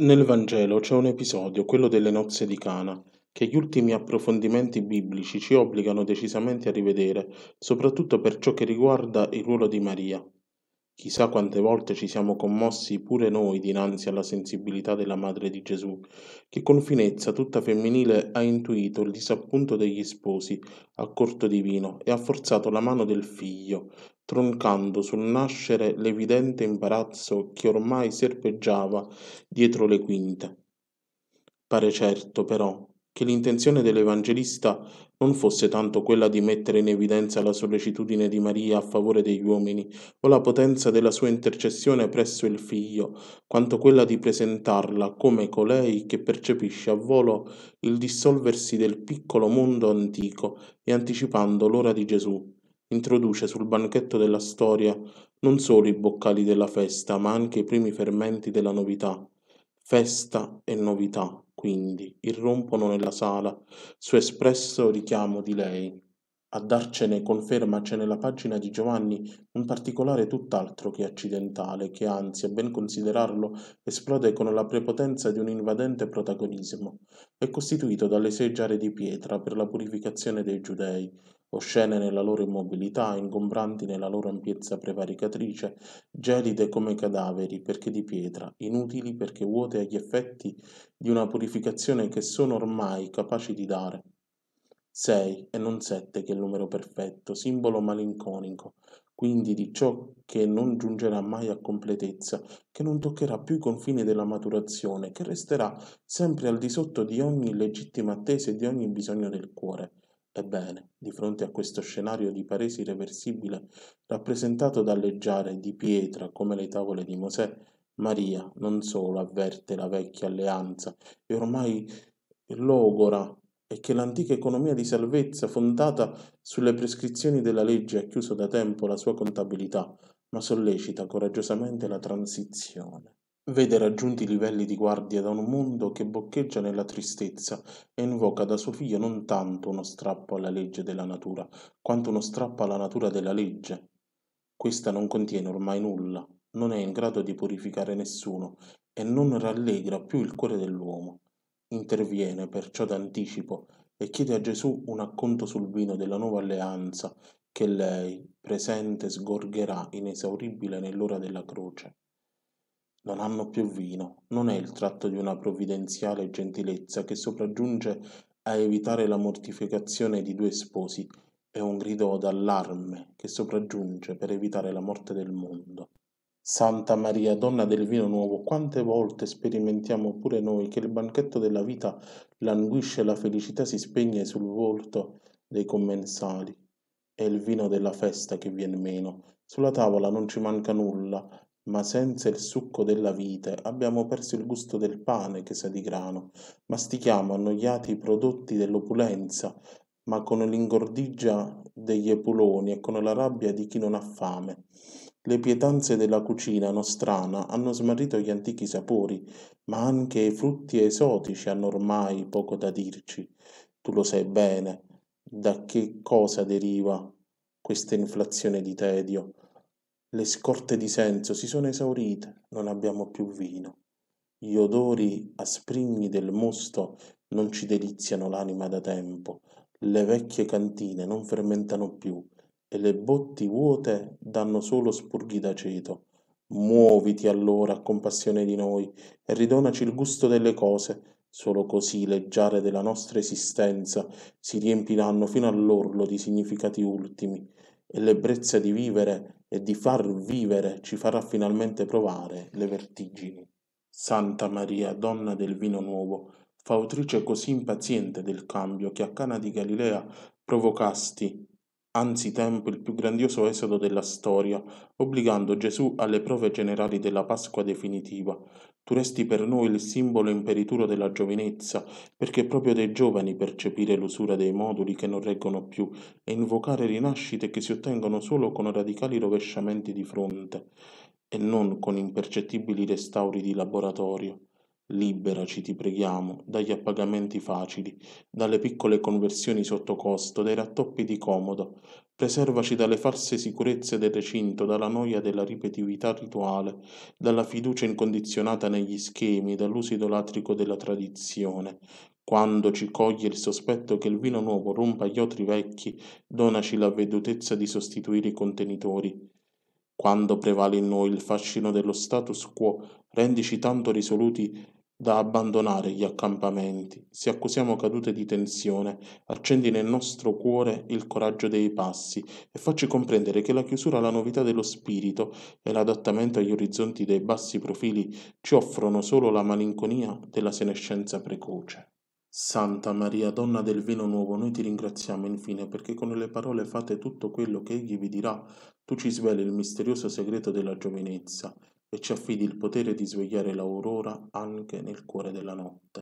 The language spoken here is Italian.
Nel Vangelo c'è un episodio, quello delle nozze di Cana, che gli ultimi approfondimenti biblici ci obbligano decisamente a rivedere, soprattutto per ciò che riguarda il ruolo di Maria. Chissà quante volte ci siamo commossi pure noi dinanzi alla sensibilità della Madre di Gesù, che con finezza tutta femminile ha intuito il disappunto degli sposi a corto di vino e ha forzato la mano del figlio troncando sul nascere l'evidente imbarazzo che ormai serpeggiava dietro le quinte. Pare certo, però, che l'intenzione dell'Evangelista non fosse tanto quella di mettere in evidenza la sollecitudine di Maria a favore degli uomini o la potenza della sua intercessione presso il Figlio, quanto quella di presentarla come colei che percepisce a volo il dissolversi del piccolo mondo antico e anticipando l'ora di Gesù introduce sul banchetto della storia non solo i boccali della festa, ma anche i primi fermenti della novità. Festa e novità, quindi, irrompono nella sala su espresso richiamo di lei. A darcene conferma c'è nella pagina di Giovanni un particolare tutt'altro che accidentale, che anzi, a ben considerarlo, esplode con la prepotenza di un invadente protagonismo. È costituito dalle sei giare di pietra per la purificazione dei giudei, oscene nella loro immobilità, ingombranti nella loro ampiezza prevaricatrice, gelide come cadaveri perché di pietra, inutili perché vuote agli effetti di una purificazione che sono ormai capaci di dare. Sei e non sette che è il numero perfetto, simbolo malinconico, quindi di ciò che non giungerà mai a completezza, che non toccherà più i confini della maturazione, che resterà sempre al di sotto di ogni legittima attesa e di ogni bisogno del cuore. Ebbene, di fronte a questo scenario di paresi irreversibile, rappresentato dall'eggiare di pietra come le tavole di Mosè, Maria non solo avverte la vecchia alleanza e ormai logora e che l'antica economia di salvezza fondata sulle prescrizioni della legge ha chiuso da tempo la sua contabilità, ma sollecita coraggiosamente la transizione. Vede raggiunti i livelli di guardia da un mondo che boccheggia nella tristezza e invoca da suo figlio non tanto uno strappo alla legge della natura, quanto uno strappo alla natura della legge. Questa non contiene ormai nulla, non è in grado di purificare nessuno e non rallegra più il cuore dell'uomo. Interviene perciò d'anticipo e chiede a Gesù un acconto sul vino della nuova alleanza che lei, presente, sgorgerà inesauribile nell'ora della croce non hanno più vino non è il tratto di una provvidenziale gentilezza che sopraggiunge a evitare la mortificazione di due sposi è un grido d'allarme che sopraggiunge per evitare la morte del mondo santa maria donna del vino nuovo quante volte sperimentiamo pure noi che il banchetto della vita languisce e la felicità si spegne sul volto dei commensali è il vino della festa che viene meno sulla tavola non ci manca nulla ma senza il succo della vite abbiamo perso il gusto del pane che sa di grano, mastichiamo annoiati i prodotti dell'opulenza, ma con l'ingordigia degli epuloni e con la rabbia di chi non ha fame. Le pietanze della cucina nostrana hanno smarrito gli antichi sapori, ma anche i frutti esotici hanno ormai poco da dirci. Tu lo sai bene da che cosa deriva questa inflazione di tedio le scorte di senso si sono esaurite, non abbiamo più vino. Gli odori asprigni del mosto non ci deliziano l'anima da tempo, le vecchie cantine non fermentano più e le botti vuote danno solo spurghi d'aceto. Muoviti allora a compassione di noi e ridonaci il gusto delle cose, solo così le giare della nostra esistenza si riempiranno fino all'orlo di significati ultimi e l'ebbrezza di vivere e di far vivere ci farà finalmente provare le vertigini. Santa Maria, donna del vino nuovo, fautrice così impaziente del cambio che a Cana di Galilea provocasti anzitempo il più grandioso esodo della storia, obbligando Gesù alle prove generali della Pasqua definitiva. Tu resti per noi il simbolo imperituro della giovinezza, perché è proprio dei giovani percepire l'usura dei moduli che non reggono più e invocare rinascite che si ottengono solo con radicali rovesciamenti di fronte e non con impercettibili restauri di laboratorio. Liberaci, ti preghiamo, dagli appagamenti facili, dalle piccole conversioni sotto costo, dai rattoppi di comodo. Preservaci dalle false sicurezze del recinto, dalla noia della ripetitività rituale, dalla fiducia incondizionata negli schemi, dall'uso idolatrico della tradizione. Quando ci coglie il sospetto che il vino nuovo rompa gli otri vecchi, donaci la vedutezza di sostituire i contenitori. Quando prevale in noi il fascino dello status quo, rendici tanto risoluti da abbandonare gli accampamenti, se accusiamo cadute di tensione, accendi nel nostro cuore il coraggio dei passi e facci comprendere che la chiusura alla novità dello spirito e l'adattamento agli orizzonti dei bassi profili ci offrono solo la malinconia della senescenza precoce. Santa Maria, donna del vino nuovo, noi ti ringraziamo infine perché con le parole fate tutto quello che egli vi dirà, tu ci sveli il misterioso segreto della giovinezza e ci affidi il potere di svegliare l'aurora anche nel cuore della notte.